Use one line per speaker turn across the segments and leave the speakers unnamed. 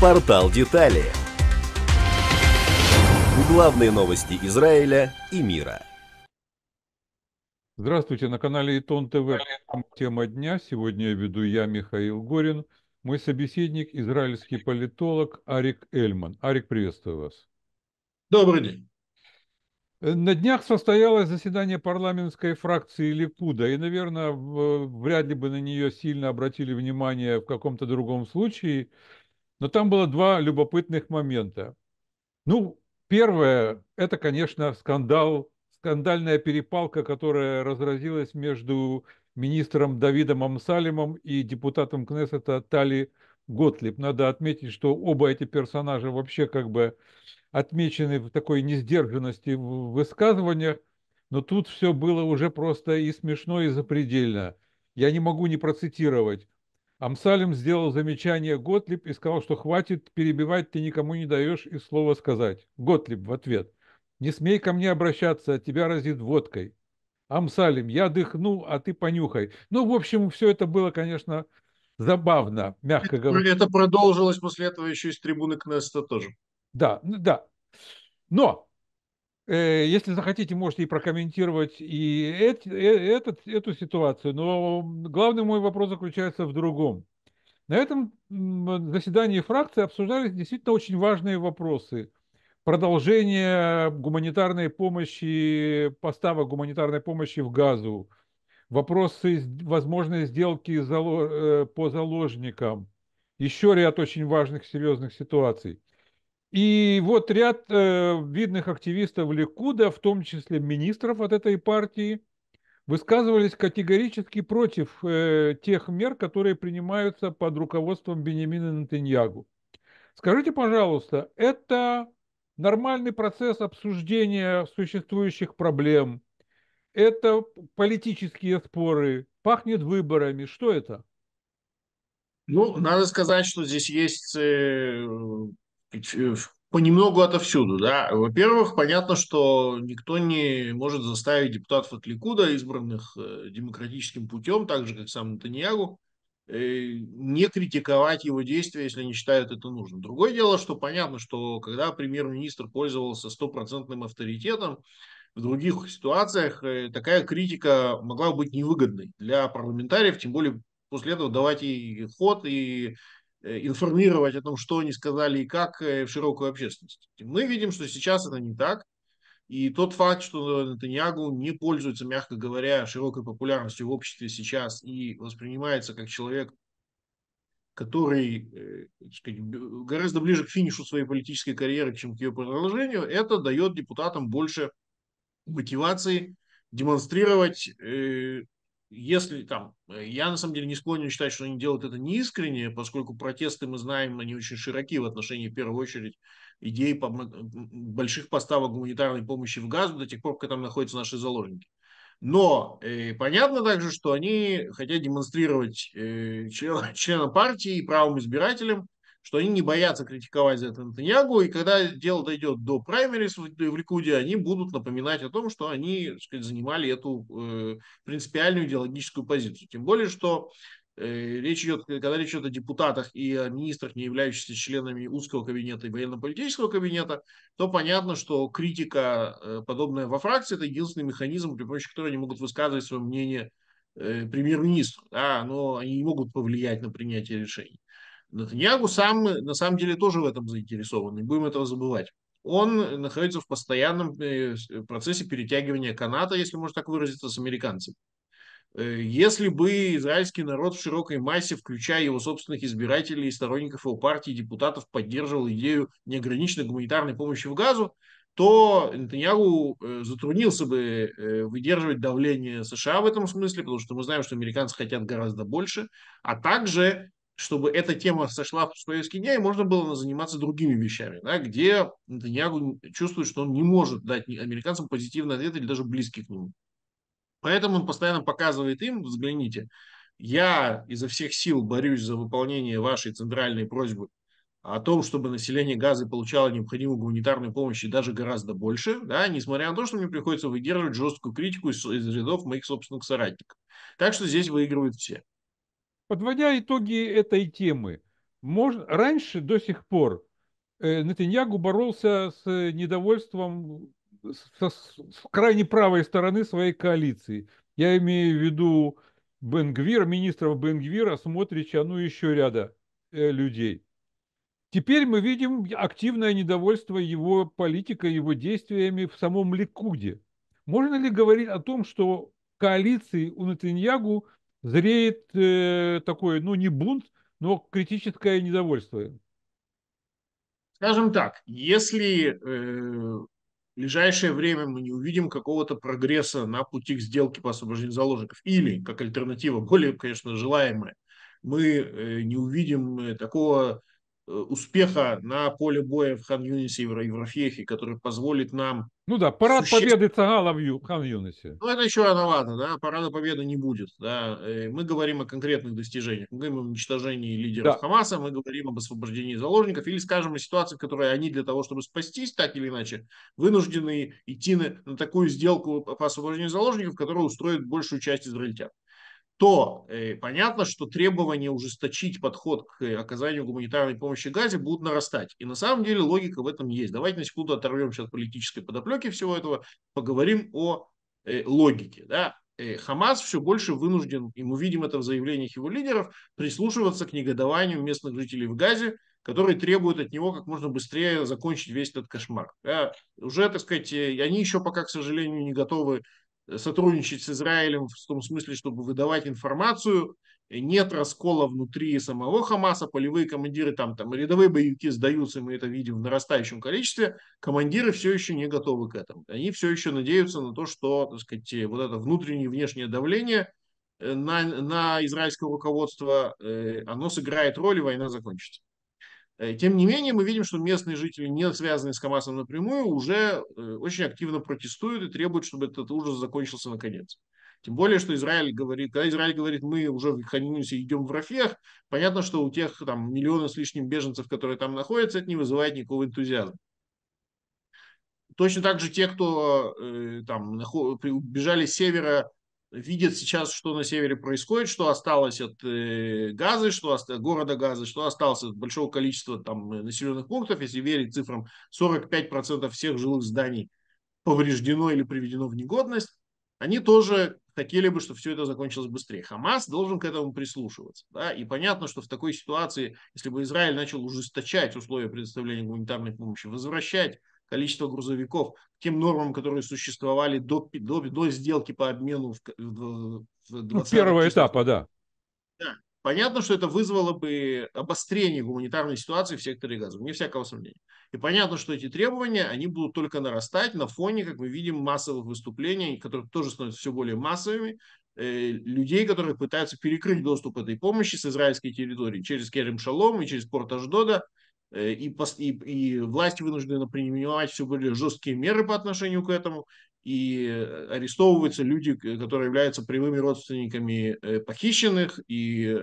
Портал
детали. Главные новости Израиля и
мира. Здравствуйте, на канале Итон ТВ. Тема дня. Сегодня я веду я, Михаил Горин – мой собеседник – израильский политолог Арик Эльман. Арик, приветствую вас. Добрый день. Э, на днях состоялось заседание парламентской фракции Ликуда, и, наверное, вряд ли бы на нее сильно обратили внимание в каком-то другом случае, но там было два любопытных момента. Ну, первое – это, конечно, скандал, скандальная перепалка, которая разразилась между министром Давидом Амсалимом и депутатом Кнессета Тали Готлиб. Надо отметить, что оба эти персонажа вообще как бы отмечены в такой несдержанности в высказываниях, но тут все было уже просто и смешно, и запредельно. Я не могу не процитировать. Амсалим сделал замечание Готлиб и сказал, что хватит перебивать, ты никому не даешь и слова сказать. Готлиб в ответ. «Не смей ко мне обращаться, тебя разит водкой». Амсалим, я дыхну, а ты понюхай. Ну, в общем, все это было, конечно, забавно, мягко говоря. Это продолжилось
после этого еще из трибуны
Кнеста тоже. Да, да. Но, э, если захотите, можете и прокомментировать и эти, э, этот, эту ситуацию. Но главный мой вопрос заключается в другом. На этом заседании фракции обсуждались действительно очень важные вопросы – продолжение гуманитарной помощи, поставок гуманитарной помощи в Газу, вопросы возможной сделки э, по заложникам, еще ряд очень важных, серьезных ситуаций. И вот ряд э, видных активистов Ликуда, в том числе министров от этой партии, высказывались категорически против э, тех мер, которые принимаются под руководством Бенемина Натаньягу. Скажите, пожалуйста, это нормальный процесс обсуждения существующих проблем. Это политические споры, пахнет выборами. Что это?
Ну, надо сказать, что здесь есть э, э, понемногу отовсюду. Да? Во-первых, понятно, что никто не может заставить депутатов от Ликуда, избранных э, демократическим путем, так же, как сам Натаньягу, Э, не критиковать его действия, если не считают это нужным. Другое дело, что понятно, что когда премьер-министр пользовался стопроцентным авторитетом, в других ситуациях э, такая критика могла быть невыгодной для парламентариев, тем более после этого давать ей ход и э, информировать о том, что они сказали и как в широкую общественность. Мы видим, что сейчас это не так. И тот факт, что Натаньягу не пользуется, мягко говоря, широкой популярностью в обществе сейчас и воспринимается как человек, который э, сказать, гораздо ближе к финишу своей политической карьеры, чем к ее продолжению, это дает депутатам больше мотивации демонстрировать э, если там, э, я на самом деле не склонен считать, что они делают это неискренне, поскольку протесты, мы знаем, они очень широки в отношении, в первую очередь, идей больших поставок гуманитарной помощи в Газу до тех пор, пока там находятся наши заложники. Но э, понятно также, что они хотят демонстрировать э, член, членам партии и правым избирателям, что они не боятся критиковать за это Натаньягу, и когда дело дойдет до праймерис в, в Ликуде, они будут напоминать о том, что они, так сказать, занимали эту э, принципиальную идеологическую позицию. Тем более, что э, речь идет, когда речь идет о депутатах и о министрах, не являющихся членами узкого кабинета и военно-политического кабинета, то понятно, что критика, э, подобная во фракции, это единственный механизм, при помощи которого они могут высказывать свое мнение э, премьер-министру. Да, но они не могут повлиять на принятие решений. Натаньягу сам, на самом деле, тоже в этом заинтересован, не будем этого забывать. Он находится в постоянном э, э, процессе перетягивания каната, если можно так выразиться, с американцами. Э, если бы израильский народ в широкой массе, включая его собственных избирателей, сторонников его партии, депутатов, поддерживал идею неограниченной гуманитарной помощи в Газу, то Нетаньягу затруднился бы выдерживать давление США в этом смысле, потому что мы знаем, что американцы хотят гораздо больше, а также чтобы эта тема сошла в повестки дня, и можно было заниматься другими вещами, да, где Натаньягу чувствует, что он не может дать американцам позитивный ответ или даже близкий к нему. Поэтому он постоянно показывает им, взгляните, я изо всех сил борюсь за выполнение вашей центральной просьбы о том, чтобы население Газы получало необходимую гуманитарную помощь и даже гораздо больше, да, несмотря на то, что мне приходится
выдерживать жесткую критику из, из рядов моих собственных соратников. Так что здесь выигрывают все. Подводя итоги этой темы, можно, раньше до сих пор э, Натиньягу боролся с недовольством со, с крайне правой стороны своей коалиции. Я имею в виду Бенгвира, министров Бенгвира, Смотрича, ну еще ряда э, людей. Теперь мы видим активное недовольство его политикой, его действиями в самом Ликуде. Можно ли говорить о том, что коалиции у Натиньягу зреет э, такое, ну не бунт, но критическое недовольство. Скажем так, если э, в ближайшее время мы не увидим
какого-то прогресса на пути к сделке по освобождению заложников, или, как альтернатива, более, конечно, желаемая, мы э, не увидим э, такого Э, успеха на поле боя в Хан-Юнисе и в Еврофехе, который позволит нам... Ну да, парад суще... победы Тагала
в Хан-Юнисе.
Ну это еще рановато, да, парада победы не будет. Да. Э, мы говорим о конкретных достижениях. Мы говорим о уничтожении лидеров да. Хамаса, мы говорим об освобождении заложников, или, скажем, о ситуации, в которой они для того, чтобы спастись, так или иначе, вынуждены идти на, на такую сделку по освобождению заложников, которая устроит большую часть израильтян то э, понятно, что требования ужесточить подход к э, оказанию гуманитарной помощи Газе будут нарастать. И на самом деле логика в этом есть. Давайте на секунду оторвемся от политической подоплеки всего этого, поговорим о э, логике. Да? Э, Хамас все больше вынужден, и мы видим это в заявлениях его лидеров, прислушиваться к негодованию местных жителей в Газе, которые требуют от него как можно быстрее закончить весь этот кошмар. Да? Уже, так сказать, э, они еще пока, к сожалению, не готовы сотрудничать с Израилем в том смысле, чтобы выдавать информацию. Нет раскола внутри самого Хамаса, полевые командиры там, там рядовые боевики сдаются, мы это видим в нарастающем количестве. Командиры все еще не готовы к этому. Они все еще надеются на то, что, так сказать, э, вот это внутреннее и внешнее давление э, на, на израильское руководство, э, оно сыграет роль и война закончится. Э, тем не менее, мы видим, что местные жители, не связанные с Хамасом напрямую, уже э, очень активно протестуют и требуют, чтобы этот ужас закончился наконец. Тем более, что Израиль говорит, когда Израиль говорит, мы уже в и идем в Рафех, понятно, что у тех там миллионов с лишним беженцев, которые там находятся, это не вызывает никакого энтузиазма. Точно так же те, кто э, там наход... убежали с севера видят сейчас, что на севере происходит, что осталось от э, газа, что от города газа, что осталось от большого количества там э, населенных пунктов, если верить цифрам, 45% всех жилых зданий повреждено или приведено в негодность, они тоже хотели бы, чтобы все это закончилось быстрее. Хамас должен к этому прислушиваться. Да? И понятно, что в такой ситуации, если бы Израиль начал ужесточать условия предоставления гуманитарной помощи, возвращать количество грузовиков к тем нормам, которые существовали до, до, до сделки по обмену в, в, в ну, первого этапа, да. Да. Понятно, что это вызвало бы обострение гуманитарной ситуации в секторе газа, вне всякого сомнения. И понятно, что эти требования, они будут только нарастать на фоне, как мы видим, массовых выступлений, которые тоже становятся все более массовыми, э, людей, которые пытаются перекрыть доступ этой помощи с израильской территории через Керем Шалом и через порт Аждода Э, и, и, и власти вынуждены принимать все более жесткие меры по отношению к этому, и э, арестовываются люди, которые являются прямыми родственниками э, похищенных и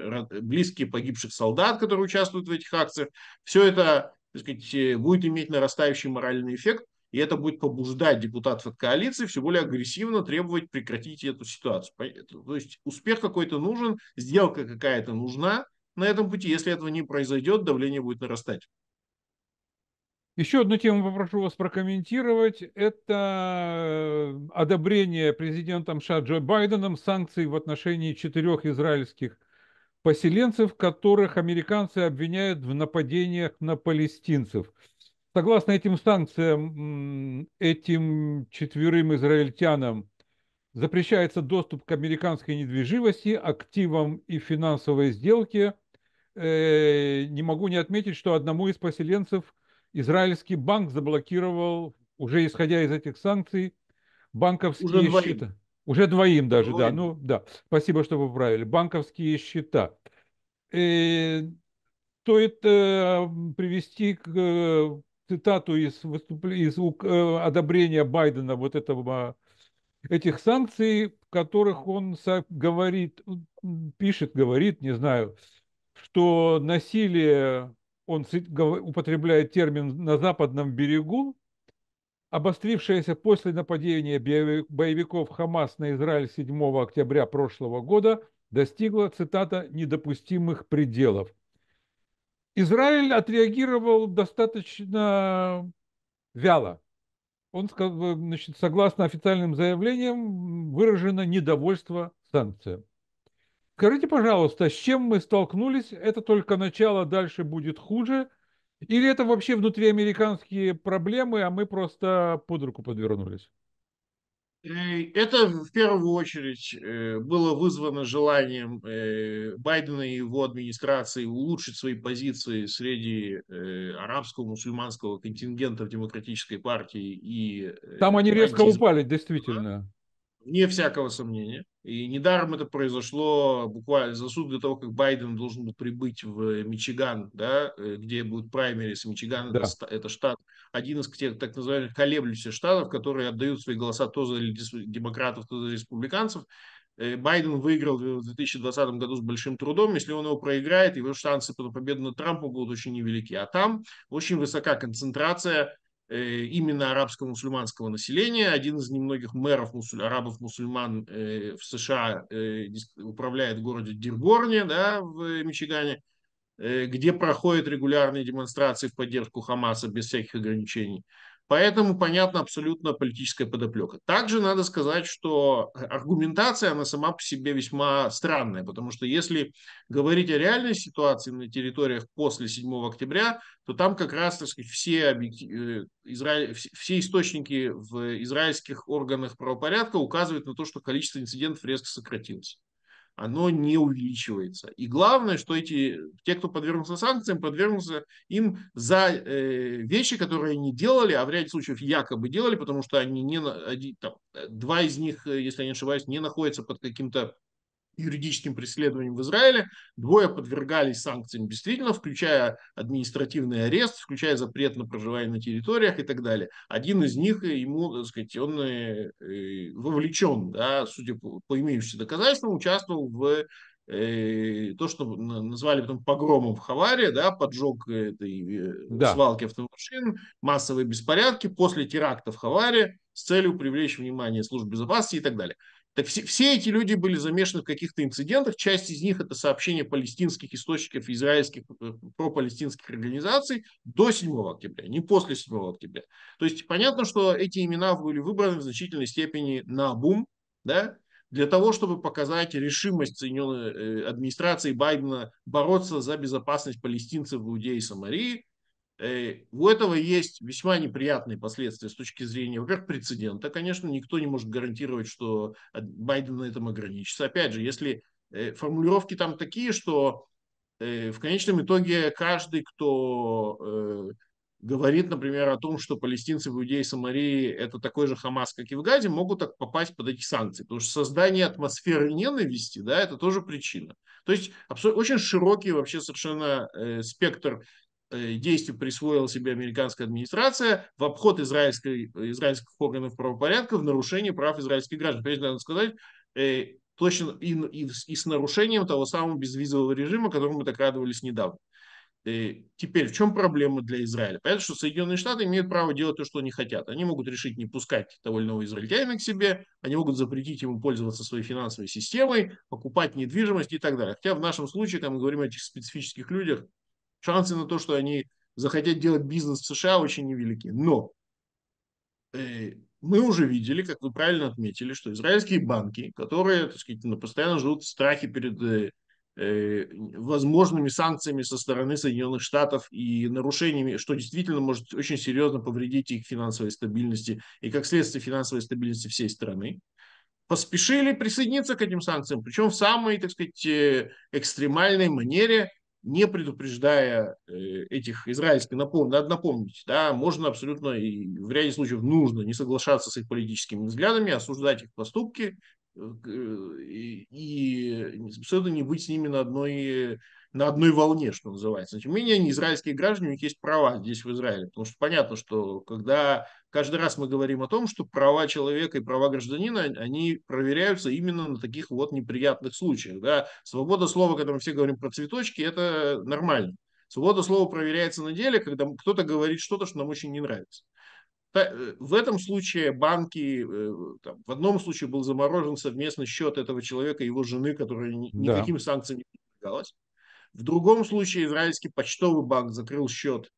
близкие погибших солдат, которые участвуют в этих акциях. Все это так сказать, будет иметь нарастающий моральный эффект, и это будет побуждать депутатов от коалиции все более агрессивно требовать прекратить эту ситуацию. То есть успех какой-то нужен, сделка какая-то нужна, на этом пути. Если этого не произойдет, давление будет нарастать.
Еще одну тему попрошу вас прокомментировать. Это э, одобрение президентом США Джо Байденом санкций в отношении четырех израильских поселенцев, которых американцы обвиняют в нападениях на палестинцев. Согласно этим санкциям, этим четверым израильтянам запрещается доступ к американской недвижимости, активам и финансовой сделке, Э, не могу не отметить, что одному из поселенцев израильский банк заблокировал, уже исходя из этих санкций, банковские уже счета. Уже двоим даже, двоим. да. Ну да, спасибо, что вы правили. Банковские счета. Э, стоит э, привести к, э, цитату из, выступ... из э, одобрения Байдена вот этого а, этих санкций, в которых он говорит, пишет, говорит, не знаю, что насилие, он употребляет термин на западном берегу, обострившееся после нападения боевиков Хамас на Израиль 7 октября прошлого года, достигло, цитата, «недопустимых пределов». Израиль отреагировал достаточно вяло. Он, значит, согласно официальным заявлениям, выражено недовольство санкциям. Скажите, пожалуйста, с чем мы столкнулись? Это только начало, дальше будет хуже? Или это вообще внутриамериканские проблемы, а мы просто под руку подвернулись?
Э, это в первую очередь э, было вызвано желанием э, Байдена и его администрации улучшить свои позиции среди арабского мусульманского контингента в Демократической партии и... Там они резко
упали, действительно
вне всякого сомнения. И недаром это произошло буквально за суд до того, как Байден должен был прибыть в Мичиган, да, э, где будут праймерис. Мичиган да. это, это штат, один из тех так называемых колеблющихся штатов, которые отдают свои голоса то за демократов, то за республиканцев. Э, Байден выиграл в 2020 году с большим трудом. Если он его проиграет, его шансы на победу над Трампом будут очень невелики. А там очень высока концентрация Э, именно арабско-мусульманского населения. Один из немногих мэров мусуль... арабов-мусульман э, в США э, управляет городом Диргорне да, в Мичигане, где проходят регулярные демонстрации в поддержку Хамаса без всяких ограничений. Поэтому понятно абсолютно политическая подоплека. Также надо сказать, что аргументация, она сама по себе весьма странная, потому что если говорить о реальной ситуации на территориях после 7 октября, то там как раз так сказать, все, э, Израиль... все источники в израильских органах правопорядка указывают на то, что количество инцидентов резко сократилось оно не увеличивается. И главное, что эти, те, кто подвергнулся санкциям, подвергнулся им за э, вещи, которые они делали, а в ряде случаев якобы делали, потому что они не, один, там, э, два из них, э, если я не ошибаюсь, не находятся под каким-то юридическим преследованием в Израиле. Двое подвергались санкциям действительно, включая административный арест, включая запрет на проживание на территориях и так далее. Один из них, э, ему, так сказать, он э, э, вовлечен, да, судя по, по имеющимся доказательствам, участвовал в то, что назвали потом погромом в Хаваре, да, поджог этой да. свалки автомашин, массовые беспорядки после теракта в Хаваре с целью привлечь внимание служб безопасности и так далее. Так все, все эти люди были замешаны в каких-то инцидентах. Часть из них это сообщения палестинских источников, израильских э, пропалестинских организаций до 7 октября, не после 7 октября. То есть понятно, что эти имена были выбраны в значительной степени на бум, да, для того, чтобы показать решимость Соединенной э, администрации Байдена бороться за безопасность палестинцев в Иудее и Самарии, Э, у этого есть весьма неприятные последствия с точки зрения, во-первых, прецедента. Конечно, никто не может гарантировать, что Байден на этом ограничится. Опять же, если э, формулировки там такие, что э, в конечном итоге каждый, кто говорит, например, о том, что палестинцы в Иудеи Самарии это такой же Хамас, как и в Газе, могут так попасть под эти санкции. Потому что создание атмосферы ненависти, да, это тоже причина. То есть очень широкий вообще совершенно э, спектр Э, действию присвоила себе американская администрация в обход израильской, израильских органов правопорядка в нарушении прав израильских граждан. Прежде надо сказать, э, точно и, и, и с нарушением того самого безвизового режима, которому мы так радовались недавно. Э, теперь, в чем проблема для Израиля? Понятно, что Соединенные Штаты имеют право делать то, что они хотят. Они могут решить не пускать того или иного израильтянина к себе, они могут запретить ему пользоваться своей финансовой системой, покупать недвижимость и так далее. Хотя в нашем случае, когда мы говорим о этих специфических людях, шансы на то, что они захотят делать бизнес в США, очень невелики. Но э, мы уже видели, как вы правильно отметили, что израильские банки, которые, так сказать, ну, постоянно живут в страхе перед э, э, возможными санкциями со стороны Соединенных Штатов и нарушениями, что действительно может очень серьезно повредить их финансовой стабильности и, как следствие, финансовой стабильности всей страны, поспешили присоединиться к этим санкциям, причем в самой, так сказать, э, экстремальной манере, не предупреждая э, этих израильских, напомню, надо напомнить, да, можно абсолютно и в ряде случаев нужно не соглашаться с их политическими взглядами, осуждать их поступки э, э, и, и абсолютно не быть с ними на одной, на одной волне, что называется. Тем не менее, они израильские граждане, у них есть права здесь в Израиле, потому что понятно, что когда каждый раз мы говорим о том, что права человека и права гражданина, они проверяются именно на таких вот неприятных случаях. Да? Свобода слова, когда мы все говорим про цветочки, это нормально. Свобода слова проверяется на деле, когда кто-то говорит что-то, что нам очень не нравится. Э, в этом случае банки, э, там, в одном случае был заморожен совместный счет этого человека и его жены, которая никаким да. санкциям не подвергалась. В другом случае израильский почтовый банк закрыл счет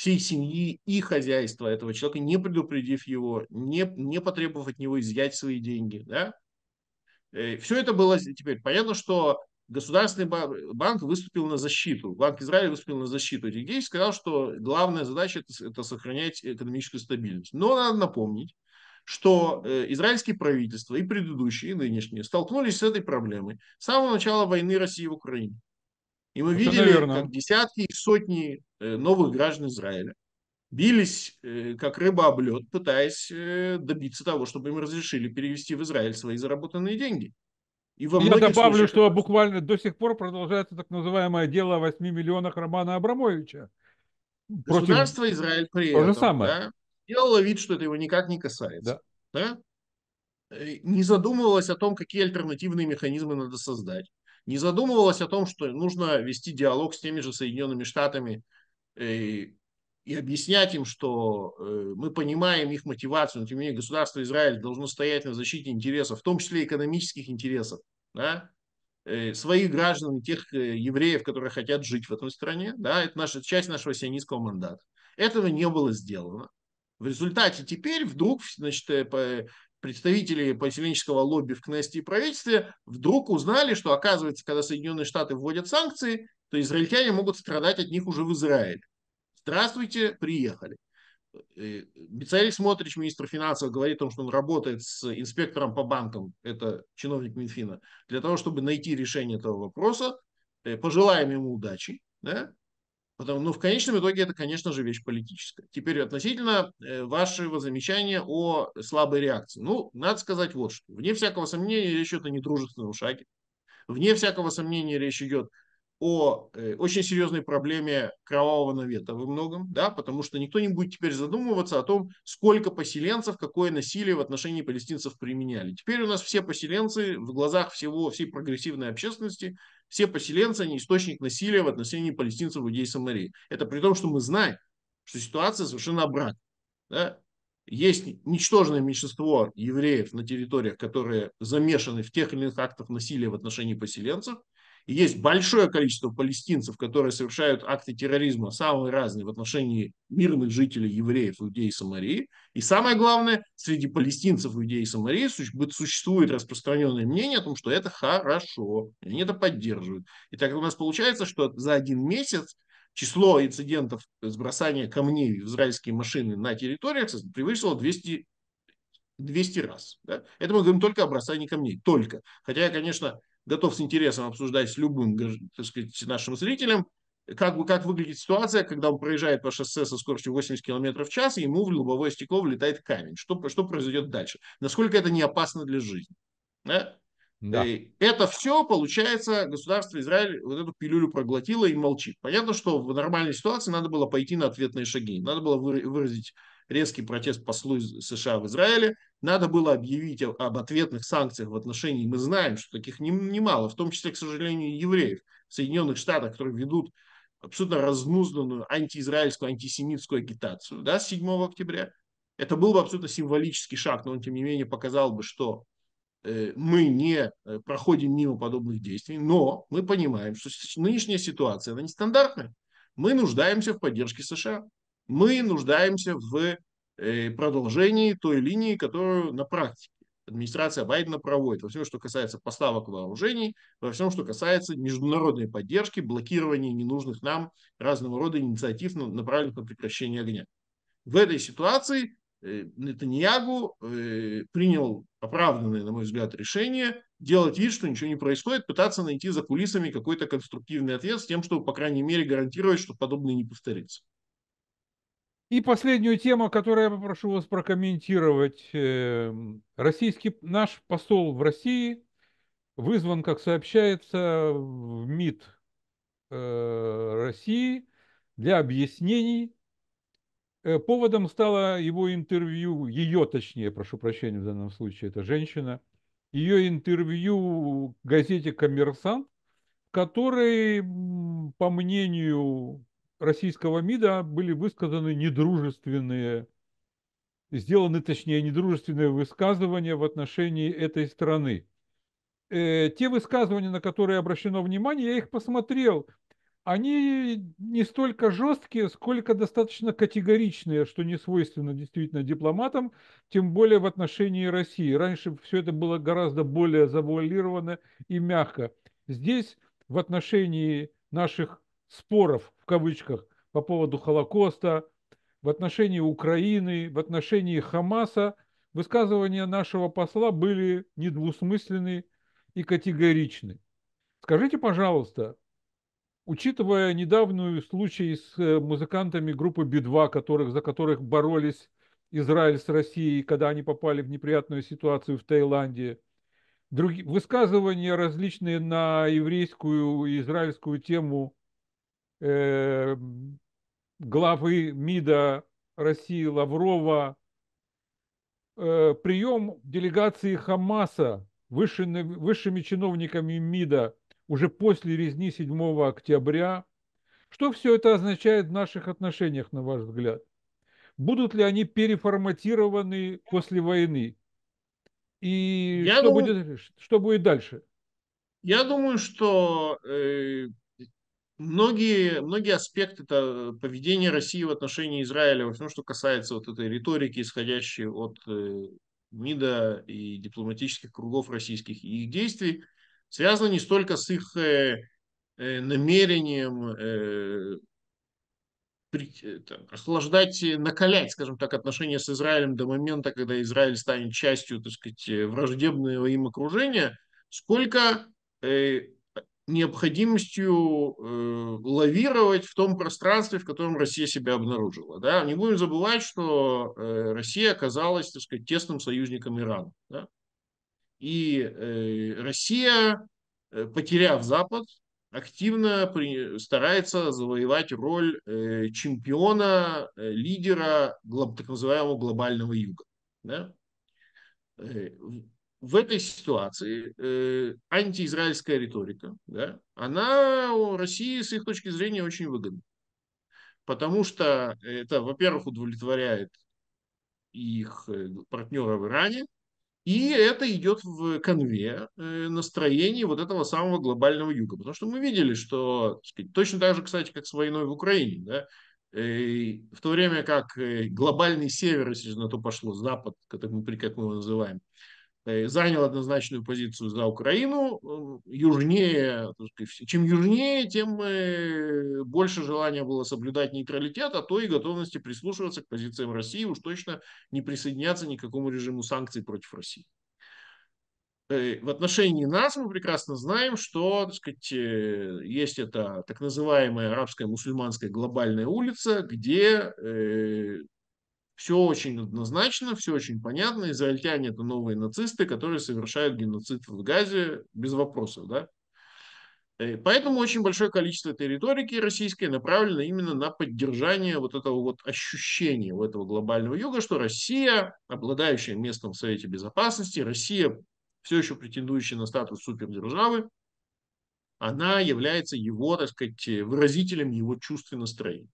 всей семьи и хозяйства этого человека, не предупредив его, не, не потребовав от него изъять свои деньги. Да? Э, Все это было теперь понятно, что Государственный банк выступил на защиту, Банк Израиля выступил на защиту этих действий, сказал, что главная задача это, это сохранять экономическую стабильность. Но надо напомнить, что э, израильские правительства и предыдущие, и нынешние столкнулись с этой проблемой с самого начала войны России в Украине. И мы Это видели, наверное. как десятки и сотни э, новых граждан Израиля бились э, как рыба об лед, пытаясь э, добиться того, чтобы им разрешили перевести в Израиль свои заработанные деньги. И во Я добавлю, случаях... что
буквально до сих пор продолжается так называемое дело о 8 миллионах Романа Абрамовича. Государство Израиль при То этом же самое. Да,
делало вид, что это его никак не касается. Да. Да? Не задумывалось о том, какие альтернативные механизмы надо создать не задумывалось о том, что нужно вести диалог с теми же Соединенными Штатами и, э, и объяснять им, что э, мы понимаем их мотивацию, но тем не менее государство Израиль должно стоять на защите интересов, в том числе экономических интересов, да, э, своих граждан, тех евреев, которые хотят жить в этой стране. Да, это наша, часть нашего сионистского мандата. Этого не было сделано. В результате теперь вдруг значит, представители поселенческого лобби в Кнесте и правительстве вдруг узнали, что, оказывается, когда Соединенные Штаты вводят санкции, то израильтяне могут страдать от них уже в Израиле. Здравствуйте, приехали. Бицарий э, Смотрич, министр финансов, говорит о том, что он работает с инспектором по банкам, это чиновник Минфина, для того, чтобы найти решение этого вопроса. Э, пожелаем ему удачи. Да? Потому, ну, в конечном итоге это, конечно же, вещь политическая. Теперь относительно э, вашего замечания о слабой реакции. Ну, надо сказать вот что. Вне всякого сомнения речь идет о недружественном шаге. Вне всякого сомнения речь идет о э, очень серьезной проблеме кровавого навета во многом, да, потому что никто не будет теперь задумываться о том, сколько поселенцев, какое насилие в отношении палестинцев применяли. Теперь у нас все поселенцы в глазах всего, всей прогрессивной общественности все поселенцы, они источник насилия в отношении палестинцев, людей Самарии. Это при том, что мы знаем, что ситуация совершенно обратная. Да? Есть ничтожное меньшинство евреев на территориях, которые замешаны в тех или иных актах насилия в отношении поселенцев, есть большое количество палестинцев, которые совершают акты терроризма самые разные в отношении мирных жителей, евреев, людей и Самарии. И самое главное, среди палестинцев, людей и Самарии существует распространенное мнение о том, что это хорошо, и они это поддерживают. И так у нас получается, что за один месяц число инцидентов сбросания камней в израильские машины на территориях превысило 200 200 раз. Да? Это мы говорим только о бросании камней. Только. Хотя я, конечно, готов с интересом обсуждать с любым, так сказать, нашим зрителем, как, бы, как выглядит ситуация, когда он проезжает по шоссе со скоростью 80 км в час, и ему в лобовое стекло влетает камень. Что, что произойдет дальше? Насколько это не опасно для жизни? Да? Да. И э, это все, получается, государство Израиль вот эту пилюлю проглотило и молчит. Понятно, что в нормальной ситуации надо было пойти на ответные шаги. Надо было выразить резкий протест послу США в Израиле, надо было объявить об ответных санкциях в отношении, мы знаем, что таких немало, в том числе, к сожалению, евреев в Соединенных Штатах, которые ведут абсолютно разнузданную антиизраильскую, антисемитскую агитацию да, с 7 октября. Это был бы абсолютно символический шаг, но он, тем не менее, показал бы, что э, мы не э, проходим мимо подобных действий, но мы понимаем, что нынешняя ситуация, она нестандартная. Мы нуждаемся в поддержке США мы нуждаемся в э, продолжении той линии, которую на практике администрация Байдена проводит во всем, что касается поставок вооружений, во всем, что касается международной поддержки, блокирования ненужных нам разного рода инициатив, направленных на прекращение огня. В этой ситуации э, Нетаньягу э, принял оправданное, на мой взгляд, решение делать вид, что ничего не происходит, пытаться найти за кулисами какой-то конструктивный ответ с тем, чтобы, по крайней мере, гарантировать, что подобное не повторится.
И последнюю тему, которую я попрошу вас прокомментировать. Э, российский, наш посол в России вызван, как сообщается, в МИД э, России для объяснений. Э, поводом стало его интервью, ее точнее, прошу прощения в данном случае, это женщина, ее интервью в газете «Коммерсант», который, по мнению российского МИДа были высказаны недружественные, сделаны, точнее, недружественные высказывания в отношении этой страны. Э, те высказывания, на которые обращено внимание, я их посмотрел, они не столько жесткие, сколько достаточно категоричные, что не свойственно действительно дипломатам, тем более в отношении России. Раньше все это было гораздо более завуалировано и мягко. Здесь в отношении наших споров в кавычках по поводу Холокоста, в отношении Украины, в отношении Хамаса, высказывания нашего посла были недвусмысленны и категоричны. Скажите, пожалуйста, учитывая недавнюю случай с э, музыкантами группы Би-2, которых, за которых боролись Израиль с Россией, когда они попали в неприятную ситуацию в Таиланде, други, высказывания различные на еврейскую и израильскую тему э, главы МИДа России Лаврова э, прием делегации Хамаса высшими, высшими чиновниками МИДа уже после резни 7 октября. Что все это означает в наших отношениях, на ваш взгляд? Будут ли они переформатированы после войны? И Я что, думаю, будет, что будет дальше? Я думаю, что э,
многие, многие аспекты -то поведения России в отношении Израиля, во всем, что касается вот этой риторики, исходящей от э, МИДа и дипломатических кругов российских, и их действий, связано не столько с их э, э, намерением охлаждать, накалять, скажем так, отношения с Израилем до момента, когда Израиль станет частью, так сказать, враждебного им окружения, сколько необходимостью э, лавировать в том пространстве, в котором Россия себя обнаружила. Да? Не будем забывать, что э, Россия оказалась, так сказать, тесным союзником Ирана. Да? И э, Россия, э, потеряв Запад, активно при, старается завоевать роль э, чемпиона, э, лидера глоб, так называемого глобального юга. Да? Э, в этой ситуации э, антиизраильская риторика, да, она у России с их точки зрения очень выгодна. Потому что это, во-первых, удовлетворяет их э, партнера в Иране, и это идет в конве э, настроений вот этого самого глобального юга. Потому что мы видели, что сказать, точно так же, кстати, как с войной в Украине, да, э, в то время как глобальный север, если на то пошло, запад, как мы, как мы его называем, Э, занял однозначную позицию за Украину. Э, южнее, чем южнее, тем э, больше желания было соблюдать нейтралитет, а то и готовности прислушиваться к позициям России, уж точно не присоединяться ни к какому режиму санкций против России. В отношении нас мы прекрасно знаем, что так сказать, есть эта так называемая арабская мусульманская глобальная улица, где все очень однозначно, все очень понятно. Израильтяне это новые нацисты, которые совершают геноцид в Газе без вопросов, да. Э, поэтому очень большое количество этой риторики российской направлено именно на поддержание вот этого вот ощущения у этого глобального юга, что Россия, обладающая местом в Совете Безопасности, Россия, все еще претендующая на статус супердержавы, она является его, так сказать, выразителем его чувств и настроений.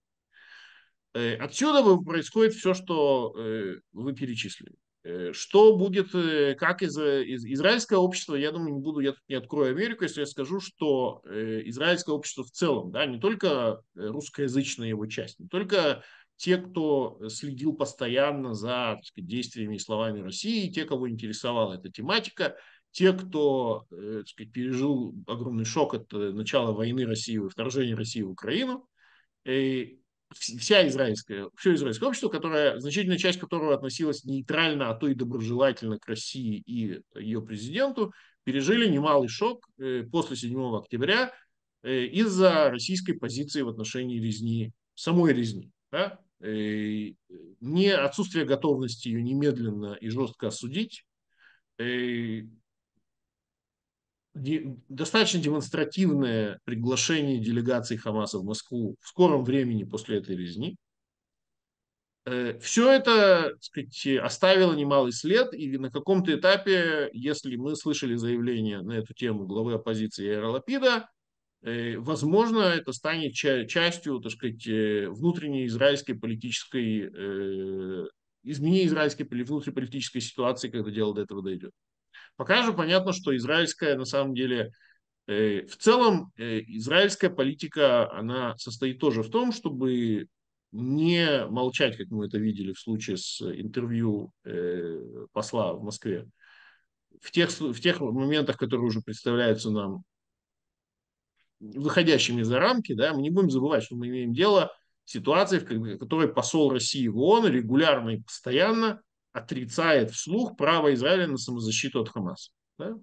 Э, отсюда происходит все, что э, вы перечислили. Э, что будет, как из, из израильское общество, я думаю, не буду, я тут не открою Америку, если я скажу, что израильское общество в целом, да, не только русскоязычная его часть, не только те, кто следил постоянно за сказать, действиями и словами России, те, кого интересовала эта тематика, те, кто сказать, пережил огромный шок от начала войны России, вторжения России в Украину, вся израильская все израильское общество, которое, значительная часть которого относилась нейтрально, а то и доброжелательно к России и ее президенту, пережили немалый шок э, после 7 октября э, из-за российской позиции в отношении резни, самой резни. Да? Э, не отсутствие готовности ее немедленно и жестко осудить, достаточно демонстративное приглашение делегации Хамаса в Москву в скором времени после этой резни. Э, Все это, так сказать, оставило немалый след, и на каком-то этапе, если мы слышали заявление на эту тему главы оппозиции Эра э, возможно, это станет частью, так сказать, э, внутренней израильской политической, изменения израильской внутриполитической ситуации, когда дело до этого дойдет. Пока же понятно, что израильская, на самом деле, э, в целом э, израильская политика, она состоит тоже в том, чтобы не молчать, как мы это видели в случае с интервью э, посла в Москве, в тех, в тех моментах, которые уже представляются нам выходящими за рамки, да, мы не будем забывать, что мы имеем дело с ситуацией, в которой посол России в ООН регулярно и постоянно отрицает вслух право Израиля на самозащиту от Хамаса. Да?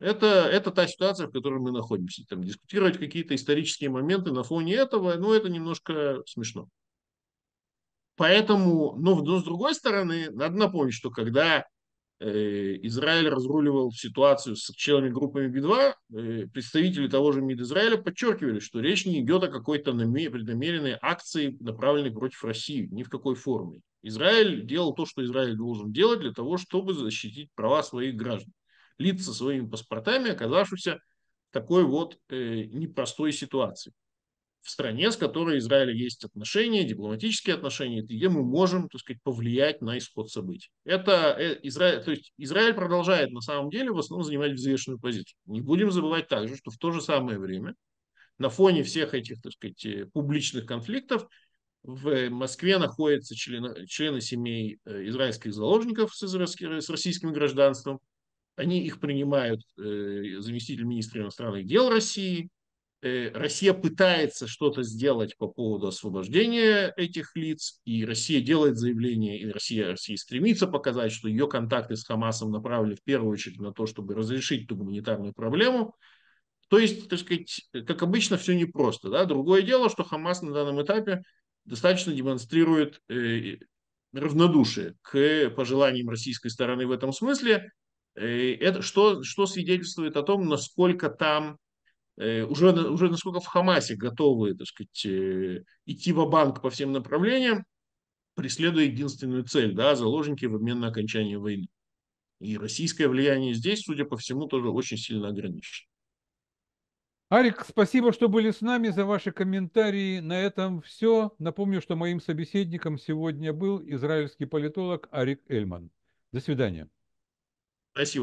Это, это та ситуация, в которой мы находимся. Там, дискутировать какие-то исторические моменты на фоне этого, ну, это немножко смешно. Поэтому, но, но с другой стороны, надо напомнить, что когда э, Израиль разруливал ситуацию с членами группами Би-2, э, представители того же МИД Израиля подчеркивали, что речь не идет о какой-то преднамеренной акции, направленной против России, ни в какой форме. Израиль делал то, что Израиль должен делать для того, чтобы защитить права своих граждан. Лица своими паспортами, оказавшихся в такой вот э, непростой ситуации. В стране, с которой Израиль есть отношения, дипломатические отношения, где мы можем, так сказать, повлиять на исход событий. Это э, Израиль, то есть Израиль продолжает на самом деле в основном занимать взвешенную позицию. Не будем забывать также, что в то же самое время на фоне всех этих, так сказать, э, публичных конфликтов – в Москве находятся члены, члены семей э, израильских заложников с, израильским, с российским гражданством. Они их принимают э, заместитель министра иностранных дел России. Э, Россия пытается что-то сделать по поводу освобождения этих лиц, и Россия делает заявление, и Россия, Россия стремится показать, что ее контакты с Хамасом направлены в первую очередь на то, чтобы разрешить ту гуманитарную проблему. То есть, так сказать, как обычно, все непросто. Да? Другое дело, что Хамас на данном этапе достаточно демонстрирует э, равнодушие к пожеланиям российской стороны в этом смысле. Э, это что, что свидетельствует о том, насколько там э, уже, уже насколько в Хамасе готовы, так сказать, идти в банк по всем направлениям, преследуя единственную цель, да, заложники в обмен на окончание войны. И российское влияние здесь, судя по всему, тоже очень сильно ограничено.
Арик, спасибо, что были с нами, за ваши комментарии. На этом все. Напомню, что моим собеседником сегодня был израильский политолог Арик Эльман. До свидания. Спасибо.